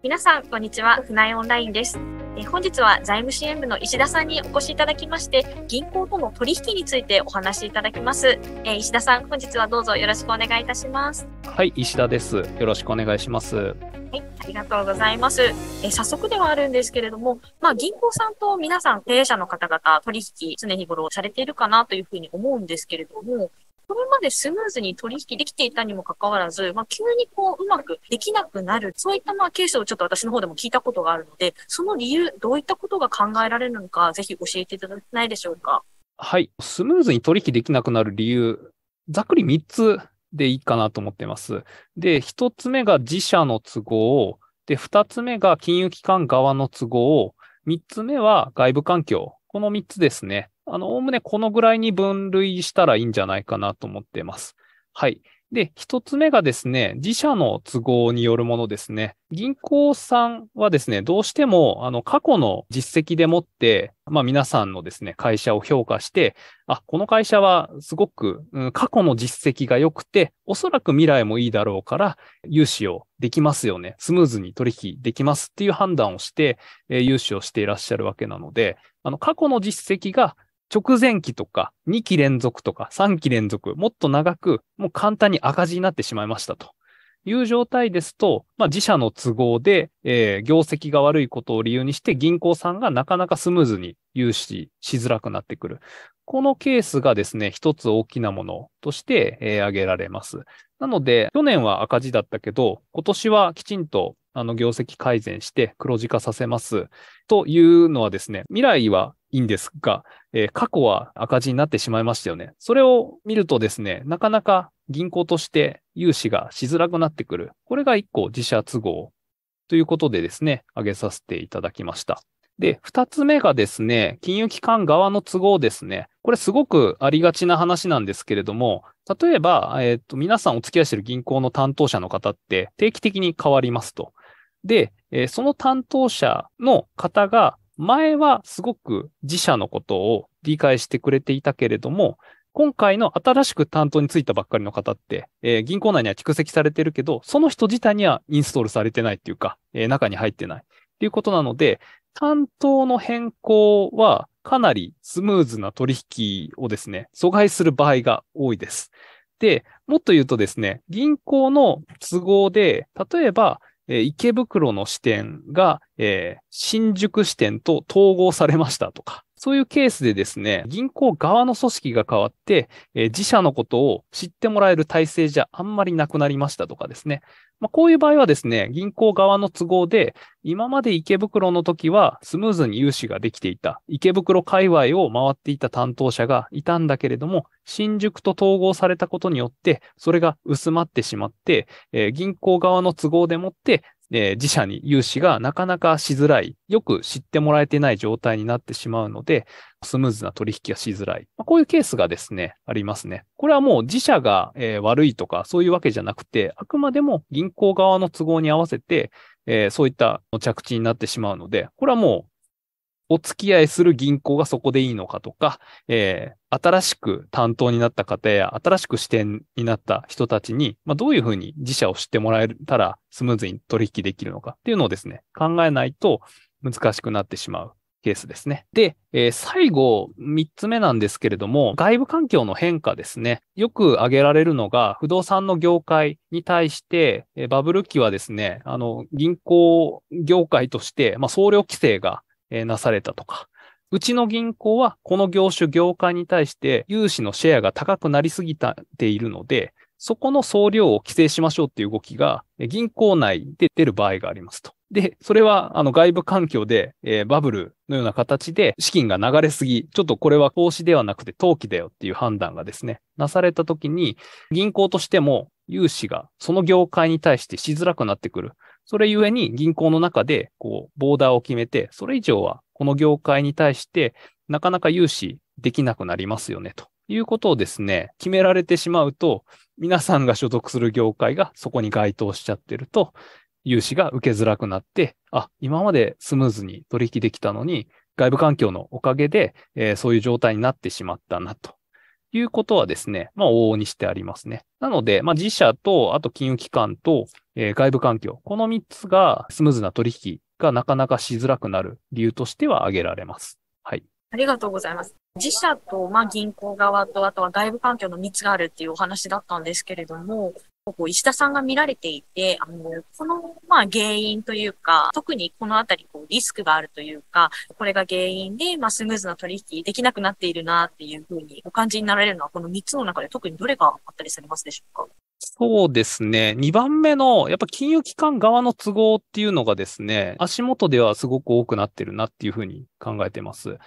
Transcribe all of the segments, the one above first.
皆さん、こんにちは。船井オンラインです。え本日は財務支援部の石田さんにお越しいただきまして、銀行との取引についてお話しいただきます。え石田さん、本日はどうぞよろしくお願いいたします。はい、石田です。よろしくお願いします。はい、ありがとうございます。え早速ではあるんですけれども、まあ、銀行さんと皆さん、経営者の方々、取引、常日頃されているかなというふうに思うんですけれども、これまでスムーズに取引できていたにもかかわらず、まあ、急にこう、うまくできなくなる、そういったまあケースをちょっと私の方でも聞いたことがあるので、その理由、どういったことが考えられるのか、ぜひ教えていただけないでしょうか。はい。スムーズに取引できなくなる理由、ざっくり3つでいいかなと思っています。で、1つ目が自社の都合、で、2つ目が金融機関側の都合、3つ目は外部環境。この3つですね。あの、おおむねこのぐらいに分類したらいいんじゃないかなと思っています。はい。で、一つ目がですね、自社の都合によるものですね。銀行さんはですね、どうしても、あの、過去の実績でもって、まあ皆さんのですね、会社を評価して、あ、この会社はすごく、うん、過去の実績が良くて、おそらく未来もいいだろうから、融資をできますよね。スムーズに取引できますっていう判断をして、えー、融資をしていらっしゃるわけなので、あの、過去の実績が直前期とか2期連続とか3期連続、もっと長く、もう簡単に赤字になってしまいましたと。いう状態ですと、まあ、自社の都合で、えー、業績が悪いことを理由にして銀行さんがなかなかスムーズに融資しづらくなってくる。このケースがですね、一つ大きなものとして、えー、挙げられます。なので、去年は赤字だったけど、今年はきちんとあの業績改善して黒字化させます。というのはですね、未来はいいんですが、えー、過去は赤字になってしまいましたよね。それを見るとですね、なかなか銀行として融資がしづらくなってくる。これが一個自社都合ということでですね、挙げさせていただきました。で、二つ目がですね、金融機関側の都合ですね。これすごくありがちな話なんですけれども、例えば、えっ、ー、と、皆さんお付き合いしている銀行の担当者の方って定期的に変わりますと。で、えー、その担当者の方が、前はすごく自社のことを理解してくれていたけれども、今回の新しく担当についたばっかりの方って、えー、銀行内には蓄積されてるけど、その人自体にはインストールされてないっていうか、えー、中に入ってないっていうことなので、担当の変更はかなりスムーズな取引をですね、阻害する場合が多いです。で、もっと言うとですね、銀行の都合で、例えばえ池袋の支店が、えー、新宿支店と統合されましたとか、そういうケースでですね、銀行側の組織が変わって、えー、自社のことを知ってもらえる体制じゃあんまりなくなりましたとかですね、まあ、こういう場合はですね、銀行側の都合で、今まで池袋の時はスムーズに融資ができていた、池袋界隈を回っていた担当者がいたんだけれども、新宿と統合されたことによって、それが薄まってしまって、えー、銀行側の都合でもってえー、自社に融資がなかなかしづらい、よく知ってもらえてない状態になってしまうので、スムーズな取引がしづらい。まあ、こういうケースがですね、ありますね。これはもう自社が、えー、悪いとかそういうわけじゃなくて、あくまでも銀行側の都合に合わせて、えー、そういった着地になってしまうので、これはもうお付き合いする銀行がそこでいいのかとか、えー、新しく担当になった方や、新しく視点になった人たちに、まあ、どういうふうに自社を知ってもらえたらスムーズに取引できるのかっていうのをですね、考えないと難しくなってしまう。ケースですね。で、えー、最後、三つ目なんですけれども、外部環境の変化ですね。よく挙げられるのが、不動産の業界に対して、バブル期はですね、あの、銀行業界として、まあ、総量規制がえなされたとか、うちの銀行はこの業種、業界に対して融資のシェアが高くなりすぎたっているので、そこの総量を規制しましょうっていう動きが銀行内で出る場合がありますと。で、それはあの外部環境で、えー、バブルのような形で資金が流れすぎ、ちょっとこれは投資ではなくて投機だよっていう判断がですね、なされた時に銀行としても融資がその業界に対してしづらくなってくる。それゆえに銀行の中でこうボーダーを決めて、それ以上はこの業界に対してなかなか融資できなくなりますよねということをですね、決められてしまうと、皆さんが所属する業界がそこに該当しちゃってると、融資が受けづらくなって、あ、今までスムーズに取引できたのに、外部環境のおかげで、えー、そういう状態になってしまったなということはですね、まあ、往々にしてありますね。なので、まあ、自社と、あと金融機関と、えー、外部環境、この三つがスムーズな取引がなかなかしづらくなる理由としては挙げられます。はい。ありがとうございます。自社と、まあ、銀行側と、あとは外部環境の三つがあるっていうお話だったんですけれども、こう石田さんが見られていて、あの、この、まあ、原因というか、特にこのあたり、こう、リスクがあるというか、これが原因で、まあ、スムーズな取引できなくなっているな、っていうふうにお感じになられるのは、この3つの中で特にどれがあったりされますでしょうかそうですね。2番目の、やっぱ金融機関側の都合っていうのがですね、足元ではすごく多くなってるなっていうふうに考えてます。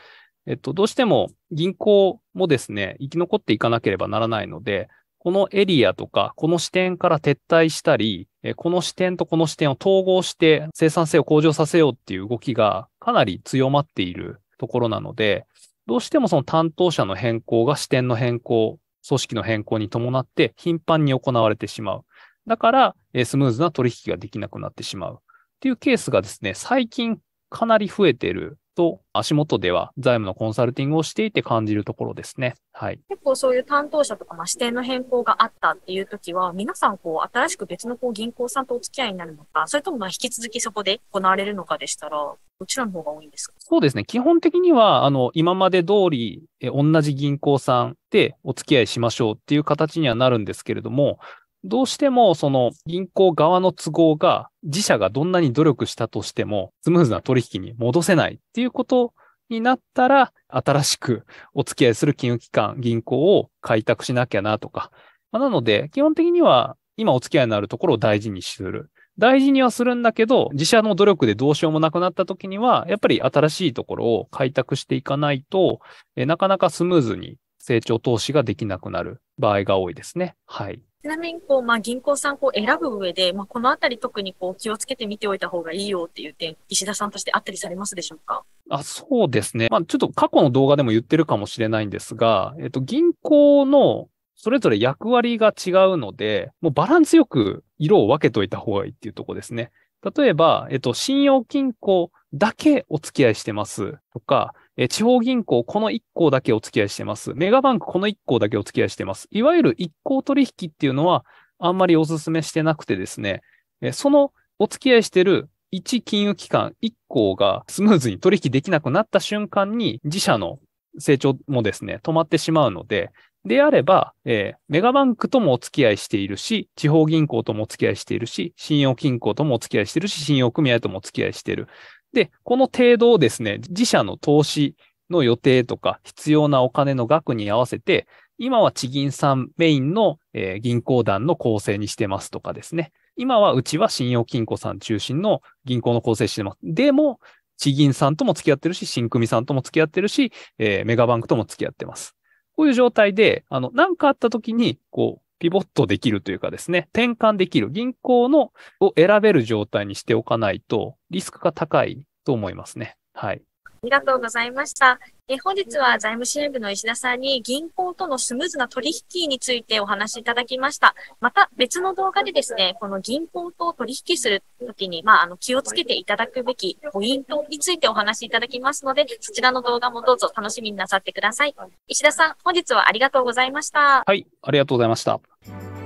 えっと、どうしても銀行もですね、生き残っていかなければならないので、このエリアとか、この視点から撤退したり、この視点とこの視点を統合して生産性を向上させようっていう動きがかなり強まっているところなので、どうしてもその担当者の変更が視点の変更、組織の変更に伴って頻繁に行われてしまう。だから、スムーズな取引ができなくなってしまう。っていうケースがですね、最近かなり増えていると、足元では財務のコンサルティングをしていて感じるところですね。はい。結構そういう担当者とか、まあ、視点の変更があったっていう時は、皆さんこう、新しく別のこう銀行さんとお付き合いになるのか、それともまあ引き続きそこで行われるのかでしたら、どちらの方が多いんですかそうですね。基本的には、あの、今まで通り、え、同じ銀行さんでお付き合いしましょうっていう形にはなるんですけれども、どうしてもその銀行側の都合が自社がどんなに努力したとしてもスムーズな取引に戻せないっていうことになったら新しくお付き合いする金融機関、銀行を開拓しなきゃなとか。まあ、なので基本的には今お付き合いのあるところを大事にする。大事にはするんだけど、自社の努力でどうしようもなくなった時には、やっぱり新しいところを開拓していかないと、えなかなかスムーズに成長投資ができなくなる場合が多いですね。はい。ちなみに、こう、まあ、銀行さんを選ぶ上で、まあ、このあたり特にこう気をつけて見ておいた方がいいよっていう点、石田さんとしてあったりされますでしょうかあそうですね。まあ、ちょっと過去の動画でも言ってるかもしれないんですが、えっと、銀行のそれぞれ役割が違うので、もうバランスよく色を分けておいた方がいいっていうとこですね。例えば、えっと、信用金庫だけお付き合いしてますとか、え地方銀行、この1行だけお付き合いしてます。メガバンク、この1行だけお付き合いしてます。いわゆる1行取引っていうのは、あんまりお勧めしてなくてですね、えそのお付き合いしてる1金融機関1行がスムーズに取引できなくなった瞬間に、自社の成長もですね、止まってしまうので、であれば、えー、メガバンクともお付き合いしているし、地方銀行ともお付き合いしているし、信用金庫ともお付き合いしているし、信用組合ともお付き合いしている。で、この程度をですね、自社の投資の予定とか必要なお金の額に合わせて、今は地銀さんメインの、え銀行団の構成にしてますとかですね。今はうちは信用金庫さん中心の銀行の構成してます。でも、地銀さんとも付き合ってるし、新組さんとも付き合ってるし、えメガバンクとも付き合ってます。こういう状態で、あの、何かあった時に、こう、ピボットできるというかですね、転換できる、銀行のを選べる状態にしておかないと、リスクが高いと思いますね。はい。ありがとうございました。え本日は財務支援部の石田さんに銀行とのスムーズな取引についてお話しいただきました。また別の動画でですね、この銀行と取引するときに、まあ、あの、気をつけていただくべきポイントについてお話しいただきますので、そちらの動画もどうぞ楽しみになさってください。石田さん、本日はありがとうございました。はい、ありがとうございました。こ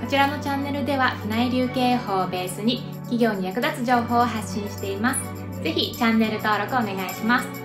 ちらのチャンネルでは、船流警法をベースに企業に役立つ情報を発信しています。ぜひチャンネル登録お願いします。